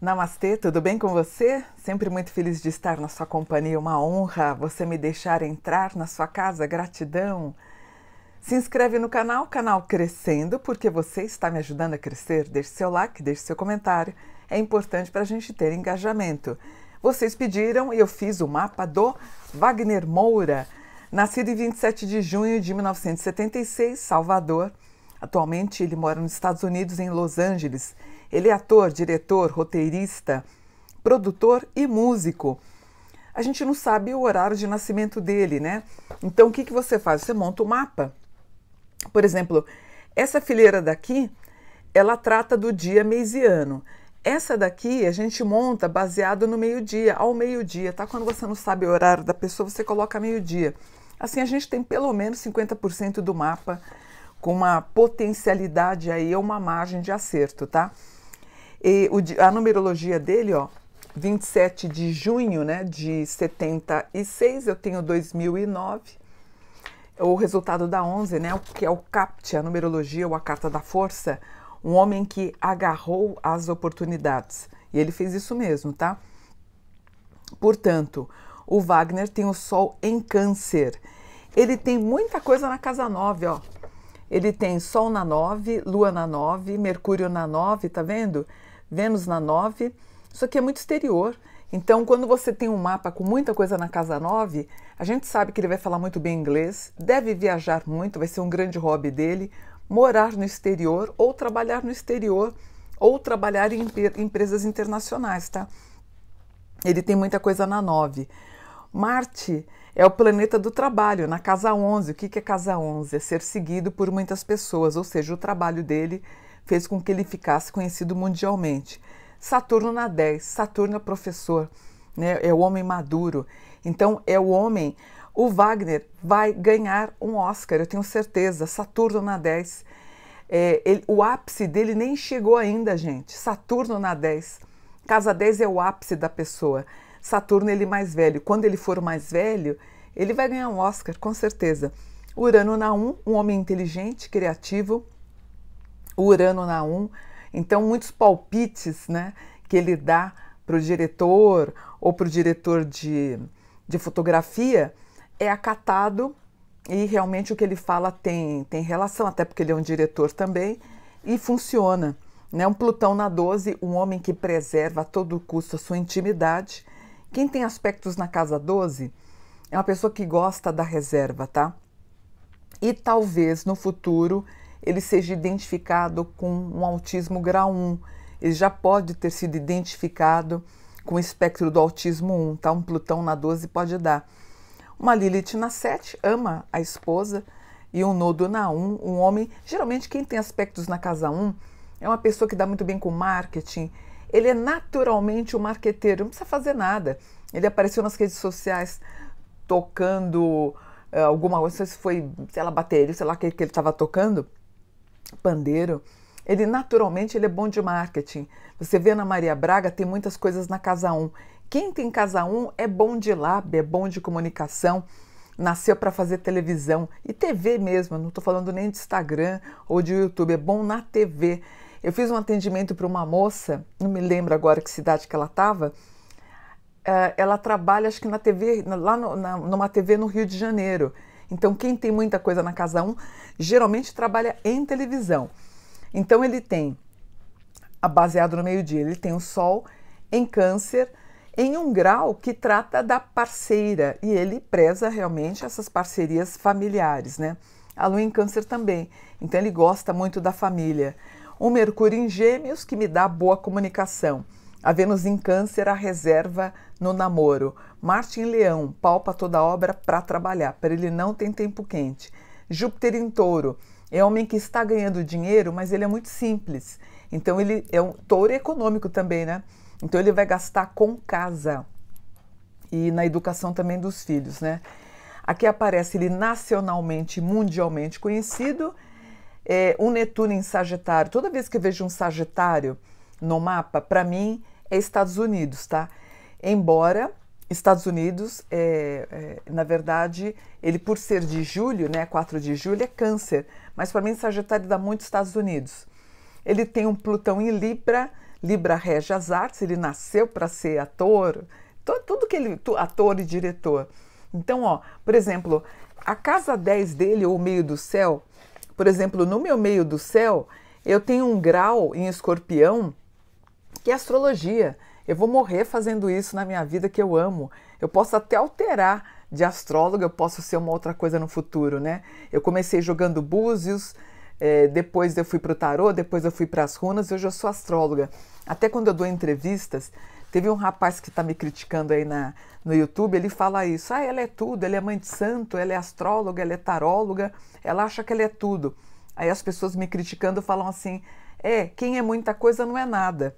Namastê, tudo bem com você? Sempre muito feliz de estar na sua companhia, uma honra você me deixar entrar na sua casa, gratidão. Se inscreve no canal, canal Crescendo, porque você está me ajudando a crescer. Deixe seu like, deixe seu comentário, é importante para a gente ter engajamento. Vocês pediram e eu fiz o mapa do Wagner Moura, nascido em 27 de junho de 1976, Salvador. Atualmente ele mora nos Estados Unidos, em Los Angeles. Ele é ator, diretor, roteirista, produtor e músico. A gente não sabe o horário de nascimento dele, né? Então o que, que você faz? Você monta o um mapa. Por exemplo, essa fileira daqui, ela trata do dia ano. Essa daqui a gente monta baseado no meio-dia, ao meio-dia, tá? Quando você não sabe o horário da pessoa, você coloca meio-dia. Assim a gente tem pelo menos 50% do mapa com uma potencialidade aí, uma margem de acerto, tá? E o, a numerologia dele, ó, 27 de junho, né, de 76, eu tenho 2009. O resultado da 11, né, que é o CAPT, a numerologia ou a carta da força, um homem que agarrou as oportunidades. E ele fez isso mesmo, tá? Portanto, o Wagner tem o sol em câncer. Ele tem muita coisa na casa 9, ó ele tem Sol na 9, Lua na 9, Mercúrio na 9, tá vendo? Vênus na 9. Isso aqui é muito exterior. Então, quando você tem um mapa com muita coisa na casa 9, a gente sabe que ele vai falar muito bem inglês, deve viajar muito, vai ser um grande hobby dele, morar no exterior ou trabalhar no exterior ou trabalhar em empresas internacionais, tá? Ele tem muita coisa na 9. Marte é o planeta do trabalho, na casa 11. O que é casa 11? É ser seguido por muitas pessoas, ou seja, o trabalho dele fez com que ele ficasse conhecido mundialmente. Saturno na 10, Saturno é professor, né? é o homem maduro. Então, é o homem. O Wagner vai ganhar um Oscar, eu tenho certeza. Saturno na 10. É, ele, o ápice dele nem chegou ainda, gente. Saturno na 10. Casa 10 é o ápice da pessoa. Saturno ele mais velho. Quando ele for mais velho, ele vai ganhar um Oscar, com certeza. Urano na 1, um homem inteligente, criativo. Urano na 1. Então, muitos palpites né, que ele dá para o diretor ou para o diretor de, de fotografia é acatado e realmente o que ele fala tem, tem relação, até porque ele é um diretor também, e funciona. Né? Um Plutão na 12, um homem que preserva a todo custo a sua intimidade quem tem aspectos na casa 12 é uma pessoa que gosta da reserva, tá? E talvez no futuro ele seja identificado com um autismo grau 1. Ele já pode ter sido identificado com o espectro do autismo 1, tá? Um Plutão na 12 pode dar. Uma Lilith na 7 ama a esposa e um nodo na 1, um homem. Geralmente, quem tem aspectos na casa 1 é uma pessoa que dá muito bem com marketing, ele é naturalmente um marqueteiro, não precisa fazer nada. Ele apareceu nas redes sociais tocando uh, alguma coisa, se foi, sei lá, bateria, sei lá o que, que ele estava tocando, pandeiro. Ele naturalmente ele é bom de marketing. Você vê na Maria Braga, tem muitas coisas na Casa 1. Quem tem Casa 1 é bom de lábia, é bom de comunicação, nasceu para fazer televisão e TV mesmo, não estou falando nem de Instagram ou de YouTube, é bom na TV. Eu fiz um atendimento para uma moça, não me lembro agora que cidade que ela estava. Eh, ela trabalha, acho que na TV, lá no, na, numa TV no Rio de Janeiro. Então, quem tem muita coisa na casa 1 um, geralmente trabalha em televisão. Então, ele tem, baseado no meio-dia, ele tem o Sol em Câncer em um grau que trata da parceira e ele preza realmente essas parcerias familiares, né? A lua em Câncer também. Então, ele gosta muito da família. Um Mercúrio em Gêmeos, que me dá boa comunicação. A Vênus em Câncer, a reserva no namoro. Marte em Leão, palpa toda a obra para trabalhar, para ele não tem tempo quente. Júpiter em Touro, é homem que está ganhando dinheiro, mas ele é muito simples. Então ele é um touro econômico também, né? Então ele vai gastar com casa e na educação também dos filhos, né? Aqui aparece ele nacionalmente, mundialmente conhecido é, um Netuno em Sagitário, toda vez que eu vejo um Sagitário no mapa, para mim é Estados Unidos, tá? Embora Estados Unidos, é, é, na verdade, ele por ser de julho, né, 4 de julho, é câncer, mas para mim Sagitário dá muito Estados Unidos. Ele tem um Plutão em Libra, Libra rege as artes, ele nasceu para ser ator, to, tudo que ele, ator e diretor. Então, ó, por exemplo, a casa 10 dele, ou o meio do céu, por exemplo, no meu meio do céu, eu tenho um grau em escorpião que é astrologia. Eu vou morrer fazendo isso na minha vida que eu amo. Eu posso até alterar de astróloga, eu posso ser uma outra coisa no futuro, né? Eu comecei jogando búzios, é, depois eu fui para o tarô, depois eu fui para as runas, hoje eu sou astróloga. Até quando eu dou entrevistas, Teve um rapaz que está me criticando aí na, no YouTube, ele fala isso. Ah, ela é tudo, ela é mãe de santo, ela é astróloga, ela é taróloga, ela acha que ela é tudo. Aí as pessoas me criticando falam assim: é, quem é muita coisa não é nada.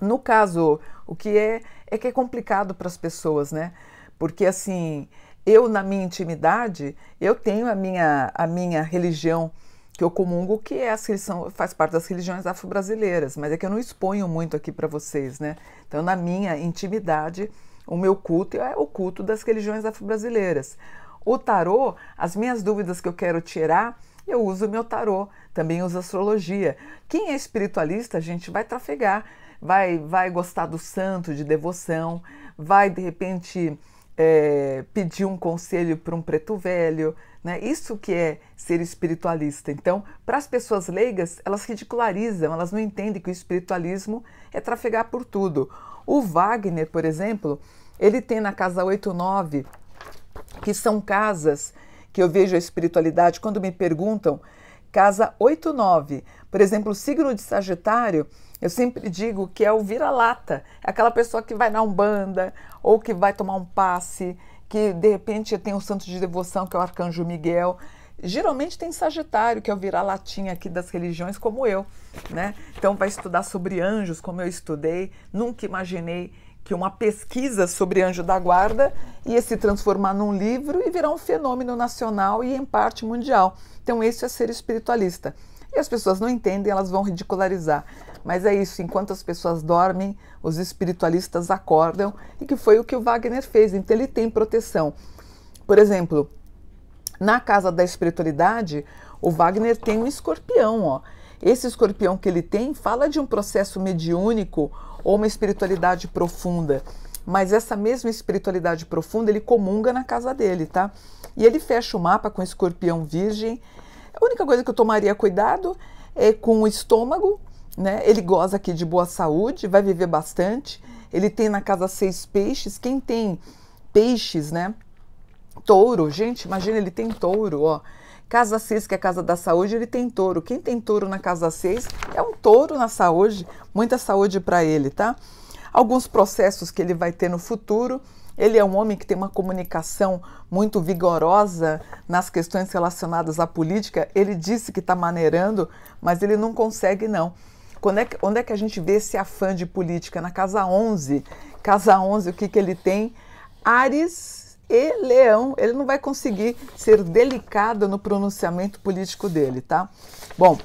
No caso, o que é, é que é complicado para as pessoas, né? Porque assim, eu na minha intimidade, eu tenho a minha, a minha religião que eu comungo, que é as, são, faz parte das religiões afro-brasileiras, mas é que eu não exponho muito aqui para vocês, né? Então, na minha intimidade, o meu culto é o culto das religiões afro-brasileiras. O tarô, as minhas dúvidas que eu quero tirar, eu uso o meu tarô, também uso astrologia. Quem é espiritualista, a gente vai trafegar, vai, vai gostar do santo, de devoção, vai de repente é, pedir um conselho para um preto velho, né? Isso que é ser espiritualista. Então, para as pessoas leigas, elas ridicularizam, elas não entendem que o espiritualismo é trafegar por tudo. O Wagner, por exemplo, ele tem na casa 8 9, que são casas que eu vejo a espiritualidade quando me perguntam, casa 8 9. Por exemplo, o signo de Sagitário eu sempre digo que é o vira-lata, é aquela pessoa que vai na Umbanda ou que vai tomar um passe, que de repente tem um santo de devoção, que é o Arcanjo Miguel. Geralmente tem Sagitário, que é o vira-latinha aqui das religiões, como eu, né? Então vai estudar sobre anjos, como eu estudei. Nunca imaginei que uma pesquisa sobre anjo da guarda ia se transformar num livro e virar um fenômeno nacional e em parte mundial. Então esse é ser espiritualista. E as pessoas não entendem, elas vão ridicularizar. Mas é isso, enquanto as pessoas dormem, os espiritualistas acordam, e que foi o que o Wagner fez. Então ele tem proteção. Por exemplo, na casa da espiritualidade, o Wagner tem um escorpião, ó. Esse escorpião que ele tem fala de um processo mediúnico ou uma espiritualidade profunda. Mas essa mesma espiritualidade profunda ele comunga na casa dele, tá? E ele fecha o mapa com escorpião virgem. A única coisa que eu tomaria cuidado é com o estômago, né? Ele goza aqui de boa saúde, vai viver bastante. Ele tem na casa seis peixes. Quem tem peixes, né? Touro, gente, imagina, ele tem touro, ó. Casa 6, que é a casa da saúde, ele tem touro. Quem tem touro na casa 6 é um touro na saúde, muita saúde para ele, tá? Alguns processos que ele vai ter no futuro. Ele é um homem que tem uma comunicação muito vigorosa nas questões relacionadas à política. Ele disse que está maneirando, mas ele não consegue, não. Quando é que, onde é que a gente vê esse afã de política? Na Casa 11. Casa 11, o que, que ele tem? Ares e Leão. Ele não vai conseguir ser delicado no pronunciamento político dele, tá? Bom,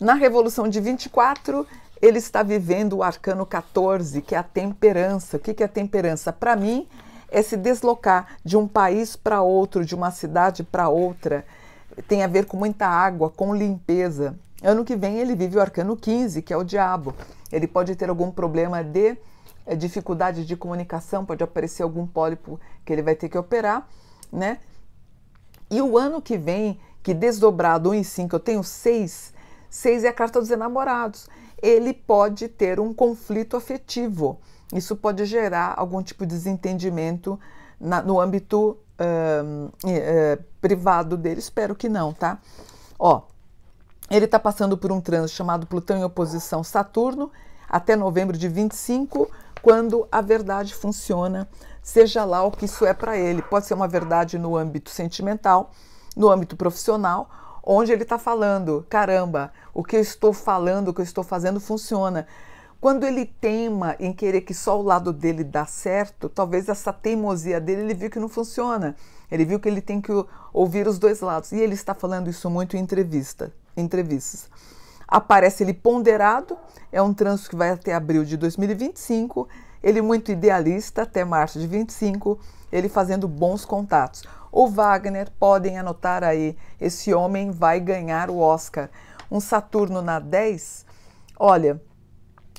na Revolução de 24, ele está vivendo o arcano 14, que é a temperança. O que, que é a temperança? Para mim, é se deslocar de um país para outro, de uma cidade para outra. Tem a ver com muita água, com limpeza. Ano que vem ele vive o arcano 15, que é o diabo. Ele pode ter algum problema de é, dificuldade de comunicação, pode aparecer algum pólipo que ele vai ter que operar, né? E o ano que vem, que desdobrado 1 um em 5, eu tenho 6, 6 é a carta dos enamorados. Ele pode ter um conflito afetivo. Isso pode gerar algum tipo de desentendimento na, no âmbito uh, uh, privado dele. Espero que não, tá? Ó, ele está passando por um trânsito chamado Plutão em oposição Saturno até novembro de 25, quando a verdade funciona, seja lá o que isso é para ele. Pode ser uma verdade no âmbito sentimental, no âmbito profissional, onde ele está falando: caramba, o que eu estou falando, o que eu estou fazendo funciona. Quando ele teima em querer que só o lado dele dá certo, talvez essa teimosia dele ele viu que não funciona. Ele viu que ele tem que ouvir os dois lados. E ele está falando isso muito em entrevista, entrevistas. Aparece ele ponderado, é um trânsito que vai até abril de 2025, ele muito idealista até março de 25, ele fazendo bons contatos. O Wagner, podem anotar aí, esse homem vai ganhar o Oscar. Um Saturno na 10, olha,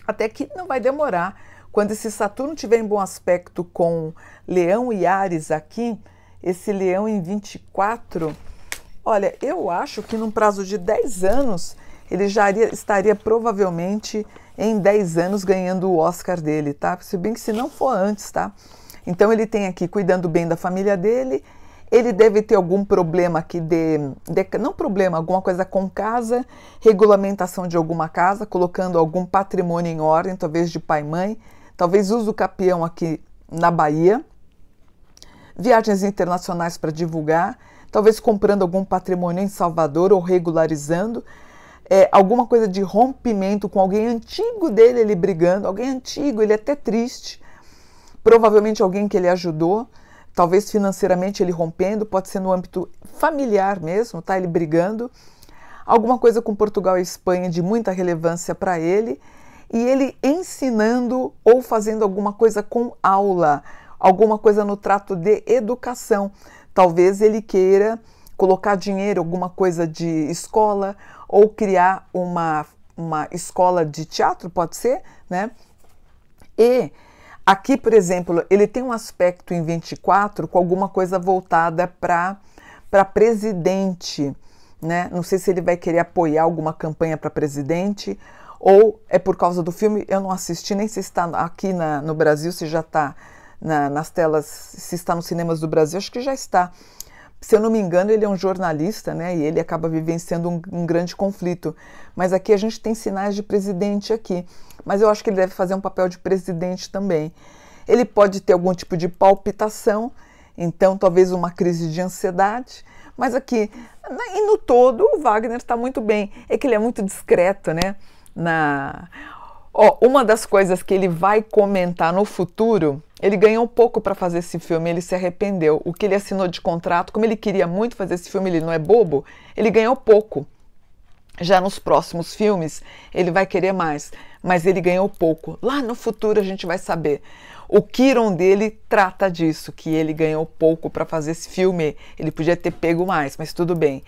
até que não vai demorar. Quando esse Saturno tiver em bom aspecto com Leão e Ares aqui, esse Leão em 24 Olha, eu acho que num prazo de 10 anos, ele já estaria provavelmente em 10 anos ganhando o Oscar dele, tá? Se bem que se não for antes, tá? Então ele tem aqui cuidando bem da família dele, ele deve ter algum problema aqui de, não problema, alguma coisa com casa, regulamentação de alguma casa, colocando algum patrimônio em ordem, talvez de pai e mãe, talvez uso capião aqui na Bahia, viagens internacionais para divulgar, talvez comprando algum patrimônio em Salvador ou regularizando. É, alguma coisa de rompimento com alguém antigo dele, ele brigando, alguém antigo, ele é até triste, provavelmente alguém que ele ajudou, talvez financeiramente ele rompendo, pode ser no âmbito familiar mesmo, tá? Ele brigando, alguma coisa com Portugal e Espanha de muita relevância para ele, e ele ensinando ou fazendo alguma coisa com aula, alguma coisa no trato de educação. Talvez ele queira colocar dinheiro, alguma coisa de escola, ou criar uma, uma escola de teatro, pode ser, né? E aqui, por exemplo, ele tem um aspecto em 24 com alguma coisa voltada para presidente, né? Não sei se ele vai querer apoiar alguma campanha para presidente ou é por causa do filme. Eu não assisti, nem se está aqui na, no Brasil, se já está na, nas telas, se está nos cinemas do Brasil, acho que já está. Se eu não me engano, ele é um jornalista, né? E ele acaba vivenciando um, um grande conflito. Mas aqui a gente tem sinais de presidente aqui. Mas eu acho que ele deve fazer um papel de presidente também. Ele pode ter algum tipo de palpitação, então talvez uma crise de ansiedade. Mas aqui, e no todo, o Wagner está muito bem. É que ele é muito discreto, né? Na... Oh, uma das coisas que ele vai comentar no futuro ele ganhou pouco para fazer esse filme, ele se arrependeu. O que ele assinou de contrato, como ele queria muito fazer esse filme, ele não é bobo, ele ganhou pouco. Já nos próximos filmes, ele vai querer mais, mas ele ganhou pouco. Lá no futuro a gente vai saber. O Kiron dele trata disso, que ele ganhou pouco para fazer esse filme. Ele podia ter pego mais, mas tudo bem.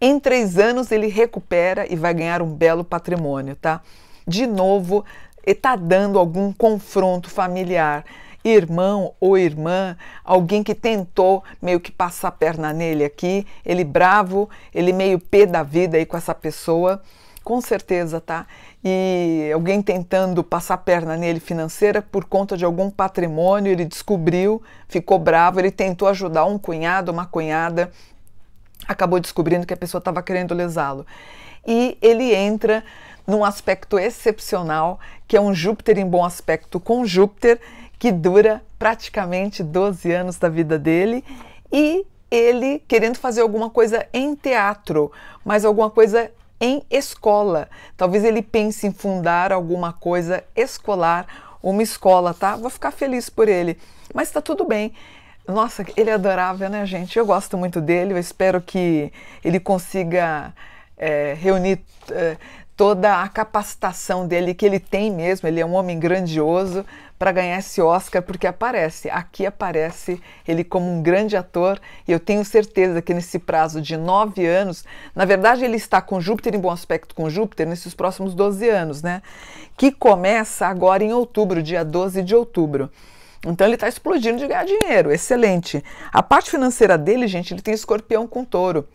Em três anos ele recupera e vai ganhar um belo patrimônio, tá? De novo, está dando algum confronto familiar irmão ou irmã, alguém que tentou meio que passar a perna nele aqui, ele bravo, ele meio pé da vida aí com essa pessoa, com certeza, tá? E alguém tentando passar a perna nele financeira por conta de algum patrimônio, ele descobriu, ficou bravo, ele tentou ajudar um cunhado, uma cunhada, acabou descobrindo que a pessoa estava querendo lesá-lo. E ele entra num aspecto excepcional, que é um Júpiter em bom aspecto com Júpiter, que dura praticamente 12 anos da vida dele e ele querendo fazer alguma coisa em teatro, mas alguma coisa em escola. Talvez ele pense em fundar alguma coisa escolar, uma escola, tá? Vou ficar feliz por ele. Mas tá tudo bem. Nossa, ele é adorável, né, gente? Eu gosto muito dele. Eu espero que ele consiga é, reunir é, toda a capacitação dele, que ele tem mesmo, ele é um homem grandioso, para ganhar esse Oscar, porque aparece, aqui aparece ele como um grande ator, e eu tenho certeza que nesse prazo de nove anos, na verdade ele está com Júpiter em bom aspecto com Júpiter nesses próximos 12 anos, né? Que começa agora em outubro, dia 12 de outubro. Então ele está explodindo de ganhar dinheiro, excelente. A parte financeira dele, gente, ele tem escorpião com touro.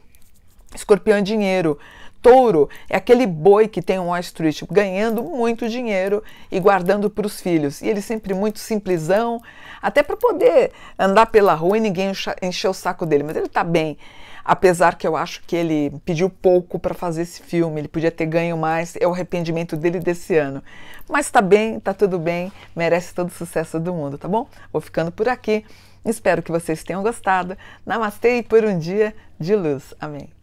Escorpião é dinheiro, touro é aquele boi que tem um Wall Street ganhando muito dinheiro e guardando para os filhos. E ele sempre muito simplesão, até para poder andar pela rua e ninguém encher o saco dele. Mas ele está bem, apesar que eu acho que ele pediu pouco para fazer esse filme. Ele podia ter ganho mais, é o arrependimento dele desse ano. Mas está bem, está tudo bem, merece todo o sucesso do mundo, tá bom? Vou ficando por aqui. Espero que vocês tenham gostado. Namastê e por um dia de luz. Amém.